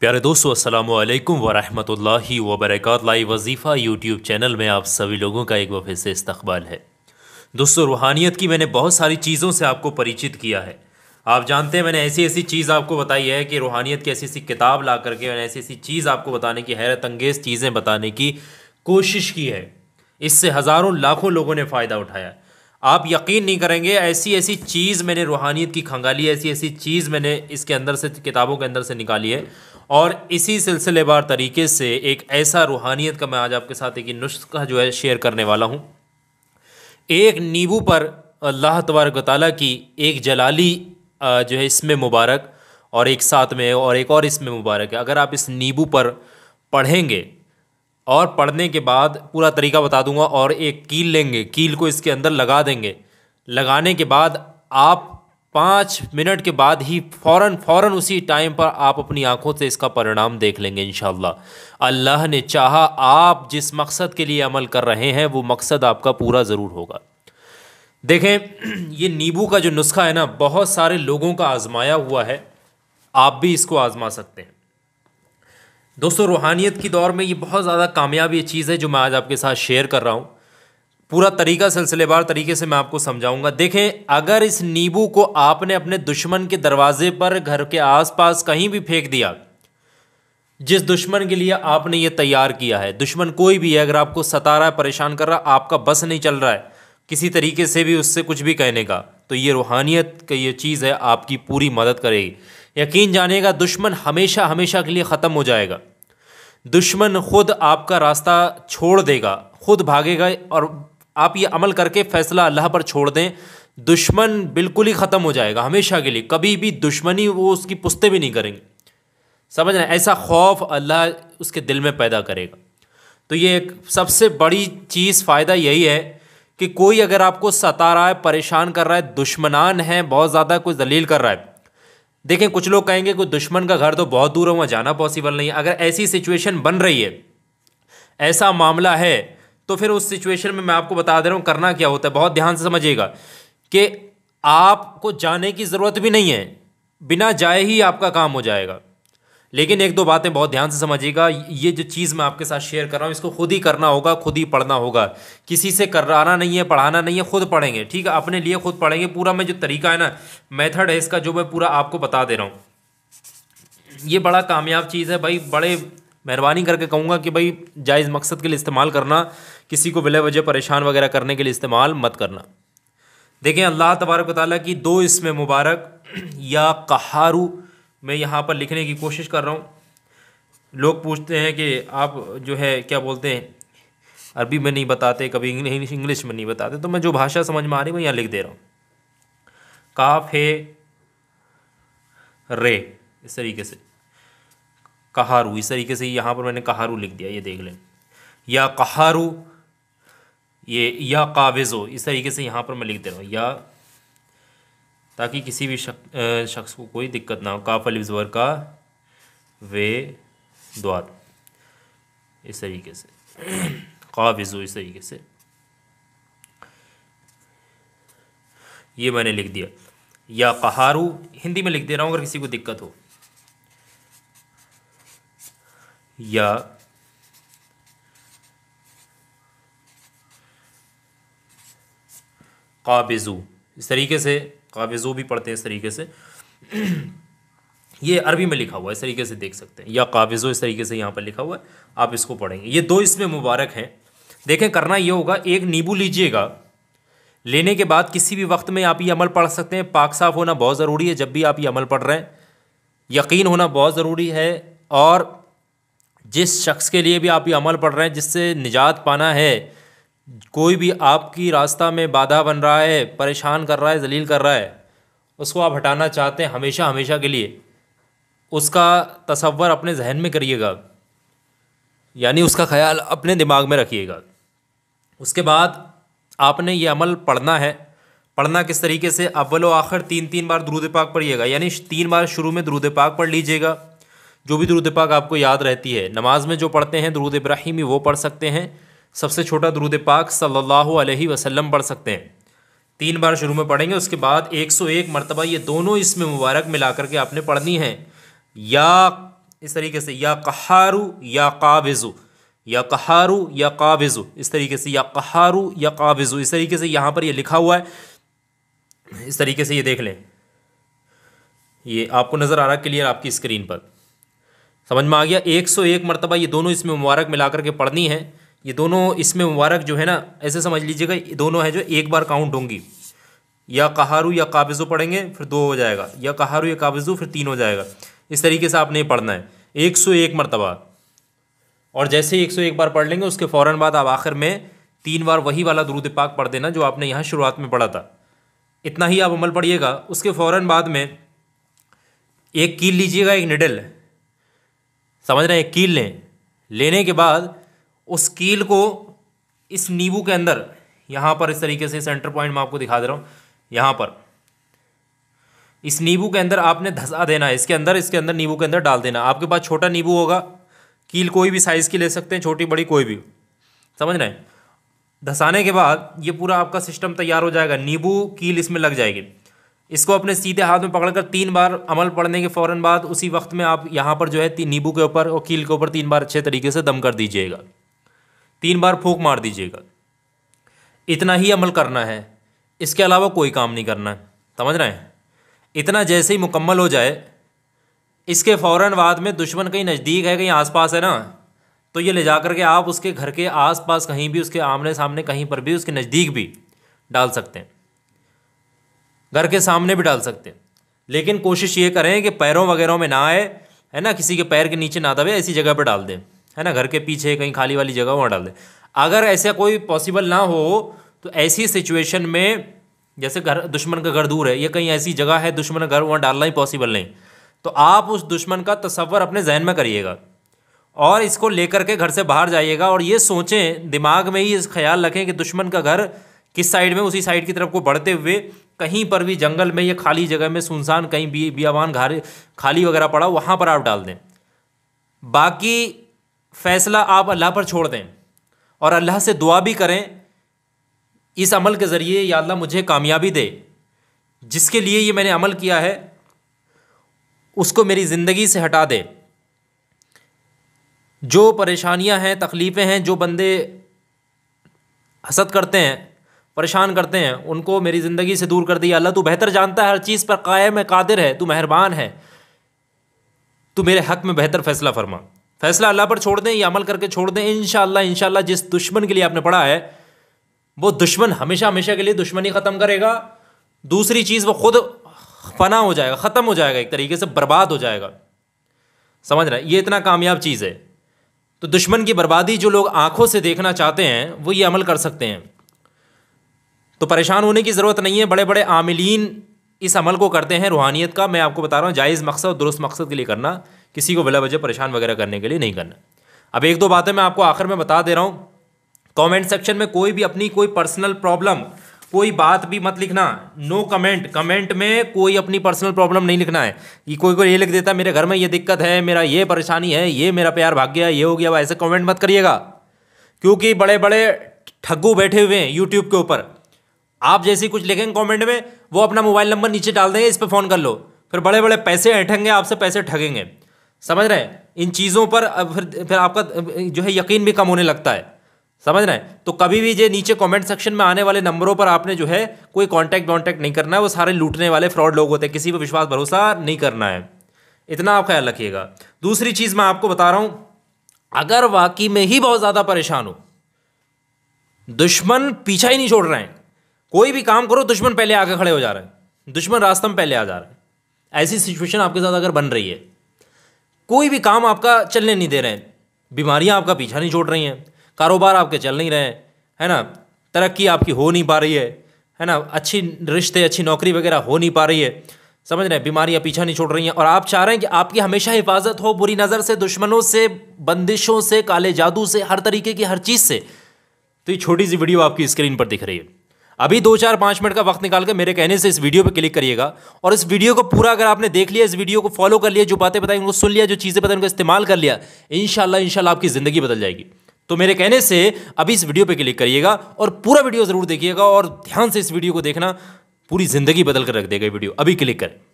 प्यारे दोस्तों अस्सलाम वालेकुम वरहमतुल्लाहि वबरकत लाइव वजीफ़ा यूट्यूब चैनल में आप सभी लोगों का एक बार फिर से इस्तकबाल है दोस्तों रूहानियत की मैंने बहुत सारी चीज़ों से आपको परिचित किया है आप जानते हैं मैंने ऐसी ऐसी चीज़ आपको बताई है कि रूहानियत की ऐसी ऐसी किताब ला करके मैंने ऐसी ऐसी चीज़ आपको बताने की हैरत अंगेज़ चीज़ें बताने की कोशिश की है इससे हज़ारों लाखों लोगों ने फ़ायदा उठाया आप यकीन नहीं करेंगे ऐसी ऐसी चीज़ मैंने रूहानियत की खंगाली ऐसी ऐसी चीज़ मैंने इसके अंदर से किताबों के अंदर से निकाली है और इसी सिलसिलेवार तरीके से एक ऐसा रूहानियत का मैं आज आपके साथ एक नुस्खा जो है शेयर करने वाला हूँ एक नींबू पर अल्लाह तबारक ताली की एक जलाली जो है इसमें मुबारक और एक साथ में और एक और इसमें मुबारक है अगर आप इस नींबू पर पढ़ेंगे और पढ़ने के बाद पूरा तरीका बता दूंगा और एक कील लेंगे कील को इसके अंदर लगा देंगे लगाने के बाद आप पाँच मिनट के बाद ही फौरन फौरन उसी टाइम पर आप अपनी आंखों से इसका परिणाम देख लेंगे इन अल्लाह ने चाहा आप जिस मकसद के लिए अमल कर रहे हैं वो मकसद आपका पूरा ज़रूर होगा देखें ये नींबू का जो नुस्खा है ना बहुत सारे लोगों का आजमाया हुआ है आप भी इसको आजमा सकते हैं दोस्तों रूहानियत की दौर में ये बहुत ज़्यादा कामयाब ये चीज़ है जो मैं आज आपके साथ शेयर कर रहा हूँ पूरा तरीका सिलसिलेवार तरीके से मैं आपको समझाऊंगा देखें अगर इस नींबू को आपने अपने दुश्मन के दरवाजे पर घर के आसपास कहीं भी फेंक दिया जिस दुश्मन के लिए आपने ये तैयार किया है दुश्मन कोई भी है अगर आपको सता रहा है परेशान कर रहा है आपका बस नहीं चल रहा है किसी तरीके से भी उससे कुछ भी कहने का तो ये रूहानियत का ये चीज़ है आपकी पूरी मदद करेगी यकीन जानेगा दुश्मन हमेशा हमेशा के लिए ख़त्म हो जाएगा दुश्मन खुद आपका रास्ता छोड़ देगा खुद भागेगा और आप ये अमल करके फ़ैसला अल्लाह पर छोड़ दें दुश्मन बिल्कुल ही ख़त्म हो जाएगा हमेशा के लिए कभी भी दुश्मनी वो उसकी पुस्ते भी नहीं करेंगे समझ रहे ऐसा खौफ अल्लाह उसके दिल में पैदा करेगा तो ये एक सबसे बड़ी चीज़ फ़ायदा यही है कि कोई अगर आपको सता रहा है परेशान कर रहा है दुश्मनान है बहुत ज़्यादा कोई जलील कर रहा है देखें कुछ लोग कहेंगे कोई दुश्मन का घर तो बहुत दूर है वहाँ जाना पॉसिबल नहीं है अगर ऐसी सिचुएशन बन रही है ऐसा मामला है तो फिर उस सिचुएशन में मैं आपको बता दे रहा हूँ करना क्या होता है बहुत ध्यान से समझिएगा कि आपको जाने की ज़रूरत भी नहीं है बिना जाए ही आपका काम हो जाएगा लेकिन एक दो बातें बहुत ध्यान से समझिएगा ये जो चीज़ मैं आपके साथ शेयर कर रहा हूँ इसको खुद ही करना होगा खुद ही पढ़ना होगा किसी से कराना नहीं है पढ़ाना नहीं है खुद पढ़ेंगे ठीक है अपने लिए खुद पढ़ेंगे पूरा मैं जो तरीका है ना मेथड है इसका जो मैं पूरा आपको बता दे रहा हूँ ये बड़ा कामयाब चीज़ है भाई बड़े मेहरबानी करके कहूँगा कि भाई जायज़ मकसद के लिए इस्तेमाल करना किसी को बिला वजह परेशान वगैरह करने के लिए इस्तेमाल मत करना देखें अल्लाह तबारक ताली की दो इसमें मुबारक या कहारू मैं यहाँ पर लिखने की कोशिश कर रहा हूँ लोग पूछते हैं कि आप जो है क्या बोलते हैं अरबी में नहीं बताते कभी इंग्लिश में नहीं बताते तो मैं जो भाषा समझ में आ रही मैं यहाँ लिख दे रहा हूँ काफ है रे इस तरीके से कहारू इस तरीके से यहाँ पर मैंने कहारू लिख दिया ये देख लें या कहारू ये या काविज़ो इस तरीके से यहाँ पर मैं लिख दे रहा हूँ या ताकि किसी भी शक, शख्स को कोई दिक्कत ना हो काफल इजवर का वे द्वाद इस तरीके से काविज़ो इस तरीके से ये मैंने लिख दिया या कहारू हिंदी में लिख दे रहा हूँ अगर किसी को दिक्कत हो या काबिज़ू इस तरीके से काबिज़ू भी पढ़ते हैं इस तरीके से ये अरबी में लिखा हुआ है इस तरीके से देख सकते हैं या काबिज़ो इस तरीके से यहाँ पर लिखा हुआ है आप इसको पढ़ेंगे ये दो इसमें मुबारक हैं देखें करना ये होगा एक नींबू लीजिएगा लेने के बाद किसी भी वक्त में आप ये अमल पढ़ सकते हैं पाक साफ होना बहुत ज़रूरी है जब भी आप ये अमल पढ़ रहे हैं यकीन होना बहुत ज़रूरी है और जिस शख्स के लिए भी आप ये अमल पढ़ रहे हैं जिससे निजात पाना है कोई भी आपकी रास्ता में बाधा बन रहा है परेशान कर रहा है जलील कर रहा है उसको आप हटाना चाहते हैं हमेशा हमेशा के लिए उसका तसवर अपने जहन में करिएगा यानी उसका ख्याल अपने दिमाग में रखिएगा उसके बाद आपने ये अमल पढ़ना है पढ़ना किस तरीके से अव्वल आखिर तीन तीन बार द्रूद पाक पढ़िएगा यानी तीन बार शुरू में द्रूद पाक पढ़ लीजिएगा जो भी दुरुद पाक आपको याद रहती है नमाज में जो पढ़ते हैं दरुद इब्राहिमी वो पढ़ सकते हैं सबसे छोटा दुरुद पाक सल्लल्लाहु अलैहि वसल्लम पढ़ सकते हैं तीन बार शुरू में पढ़ेंगे उसके बाद 101 मरतबा ये दोनों इसमें मुबारक मिला करके आपने पढ़नी है या इस तरीके से या कहारू या काबिज़ु या कहारू या काबिज़ु इस तरीके से या कहारू या काबिज़ु इस तरीके से यहाँ पर यह लिखा हुआ है इस तरीके से ये देख लें ये आपको नज़र आ रहा क्लियर आपकी स्क्रीन पर समझ में आ गया एक सौ एक मरतबा ये दोनों इसमें मुबारक मिलाकर के पढ़नी है ये दोनों इसमें मुबारक जो है ना ऐसे समझ लीजिएगा ये दोनों है जो एक बार काउंट होंगी या कहारू या काबिज़ो पढ़ेंगे फिर दो हो जाएगा या कहारू या काबिज़ो फिर तीन हो जाएगा इस तरीके से आपने पढ़ना है एक सौ एक मरतबा और जैसे ही एक सौ एक बार पढ़ लेंगे उसके फ़ौर बाद आप आखिर में तीन बार वही वाला दरूद पाक पढ़ देना जो आपने यहाँ शुरुआत में पढ़ा था इतना ही आप अमल पढ़िएगा उसके फ़ौर बाद में एक कील लीजिएगा एक निडल समझ रहे हैं कील लें लेने के बाद उस कील को इस नींबू के अंदर यहाँ पर इस तरीके से सेंटर पॉइंट मैं आपको दिखा दे रहा हूँ यहाँ पर इस नींबू के अंदर आपने धसा देना है इसके अंदर इसके अंदर नींबू के अंदर डाल देना आपके पास छोटा नींबू होगा कील कोई भी साइज़ की ले सकते हैं छोटी बड़ी कोई भी समझ रहे हैं धसाने के बाद ये पूरा आपका सिस्टम तैयार हो जाएगा नींबू कील इसमें लग जाएगी इसको अपने सीधे हाथ में पकड़कर तीन बार अमल पड़ने के फ़ौरन बाद उसी वक्त में आप यहाँ पर जो है नींबू के ऊपर और कील के ऊपर तीन बार अच्छे तरीके से दम कर दीजिएगा तीन बार फूक मार दीजिएगा इतना ही अमल करना है इसके अलावा कोई काम नहीं करना है समझ रहे हैं इतना जैसे ही मुकम्मल हो जाए इसके फ़ौर बाद में दुश्मन कहीं नज़दीक है कहीं आसपास है ना तो ये ले जा कर के आप उसके घर के आसपास कहीं भी उसके आमने सामने कहीं पर भी उसके नज़दीक भी डाल सकते हैं घर के सामने भी डाल सकते हैं लेकिन कोशिश ये करें कि पैरों वगैरह में ना आए है ना किसी के पैर के नीचे ना दबे ऐसी जगह पर डाल दें है ना घर के पीछे कहीं खाली वाली जगह वहाँ डाल दें अगर ऐसा कोई पॉसिबल ना हो तो ऐसी सिचुएशन में जैसे घर दुश्मन का घर दूर है या कहीं ऐसी जगह है दुश्मन का घर वहाँ डालना ही पॉसिबल नहीं तो आप उस दुश्मन का तस्वर अपने जहन में करिएगा और इसको लेकर के घर से बाहर जाइएगा और ये सोचें दिमाग में ही इस ख्याल रखें कि दुश्मन का घर किस साइड में उसी साइड की तरफ को बढ़ते हुए कहीं पर भी जंगल में या खाली जगह में सुनसान कहीं भी बियावान घर खाली वगैरह पड़ा वहाँ पर आप डाल दें बाकी फैसला आप अल्लाह पर छोड़ दें और अल्लाह से दुआ भी करें इस अमल के ज़रिए या अल्लाह मुझे कामयाबी दे जिसके लिए ये मैंने अमल किया है उसको मेरी ज़िंदगी से हटा दे जो परेशानियां हैं तकलीफ़ें हैं जो बंदे हसद करते हैं परेशान करते हैं उनको मेरी ज़िंदगी से दूर कर दिया अल्लाह तू बेहतर जानता है हर चीज़ पर कायम है कादिर है तू मेहरबान है तू मेरे हक में बेहतर फैसला फरमा फैसला अल्लाह पर छोड़ दें या अमल करके छोड़ दें इन इन जिस दुश्मन के लिए आपने पढ़ा है वो दुश्मन हमेशा हमेशा के लिए दुश्मनी ख़त्म करेगा दूसरी चीज़ वो खुद फना हो जाएगा ख़त्म हो जाएगा एक तरीके से बर्बाद हो जाएगा समझ रहे ये इतना कामयाब चीज़ है तो दुश्मन की बर्बादी जो लोग आंखों से देखना चाहते हैं वो ये अमल कर सकते हैं तो परेशान होने की ज़रूरत नहीं है बड़े बड़े आमिलीन इस अमल को करते हैं रूहानियत का मैं आपको बता रहा हूँ जायज़ मकसद और दुरुस्त मकसद के लिए करना किसी को बिला वजह परेशान वगैरह करने के लिए नहीं करना अब एक दो बातें मैं आपको आखिर में बता दे रहा हूँ कमेंट सेक्शन में कोई भी अपनी कोई पर्सनल प्रॉब्लम कोई बात भी मत लिखना नो कमेंट कमेंट में कोई अपनी पर्सनल प्रॉब्लम नहीं लिखना है ये कोई कोई ये लिख देता है मेरे घर में ये दिक्कत है मेरा ये परेशानी है ये मेरा प्यार भाग गया ये हो गया ऐसे कमेंट मत करिएगा क्योंकि बड़े बड़े ठग्गू बैठे हुए हैं यूट्यूब के ऊपर आप जैसे कुछ लिखेंगे कमेंट में वो अपना मोबाइल नंबर नीचे डाल देंगे इस पर फ़ोन कर लो फिर बड़े बड़े पैसे ऐठेंगे आपसे पैसे ठगेंगे समझ रहे हैं इन चीज़ों पर फिर फिर आपका जो है यकीन भी कम होने लगता है समझ रहे हैं तो कभी भी जो नीचे कमेंट सेक्शन में आने वाले नंबरों पर आपने जो है कोई कांटेक्ट वॉन्टैक्ट नहीं करना है वो सारे लूटने वाले फ्रॉड लोग होते हैं किसी पर विश्वास भरोसा नहीं करना है इतना आप ख्याल रखिएगा दूसरी चीज़ मैं आपको बता रहा हूँ अगर वाकई में ही बहुत ज़्यादा परेशान हो दुश्मन पीछा ही नहीं छोड़ रहे हैं कोई भी काम करो दुश्मन पहले आके खड़े हो जा रहे हैं दुश्मन रास्ते में पहले आ जा रहे हैं ऐसी सिचुएशन आपके साथ अगर बन रही है कोई भी काम आपका चलने नहीं दे रहे हैं बीमारियां आपका पीछा नहीं छोड़ रही हैं कारोबार आपके चल नहीं रहे हैं है ना तरक्की आपकी हो नहीं पा रही है है ना अच्छी रिश्ते अच्छी नौकरी वगैरह हो नहीं पा रही है समझ रहे हैं बीमारियां पीछा नहीं छोड़ रही हैं और आप चाह रहे हैं कि आपकी हमेशा हिफाजत हो बुरी नज़र से दुश्मनों से बंदिशों से काले जादू से हर तरीके की हर चीज़ से तो ये छोटी सी वीडियो आपकी स्क्रीन पर दिख रही है अभी दो चार पांच मिनट का वक्त निकाल के मेरे कहने से इस वीडियो पर क्लिक करिएगा और इस वीडियो को पूरा अगर आपने देख लिया इस वीडियो को फॉलो कर लिया जो बातें बताई उनको सुन लिया जो चीज़ें बताई उनको इस्तेमाल कर लिया इन शाला आपकी ज़िंदगी बदल जाएगी तो मेरे कहने से अभी इस वीडियो पर क्लिक करिएगा और पूरा वीडियो ज़रूर देखिएगा और ध्यान से इस वीडियो को देखना पूरी ज़िंदगी बदल कर रख देगा वीडियो अभी क्लिक करें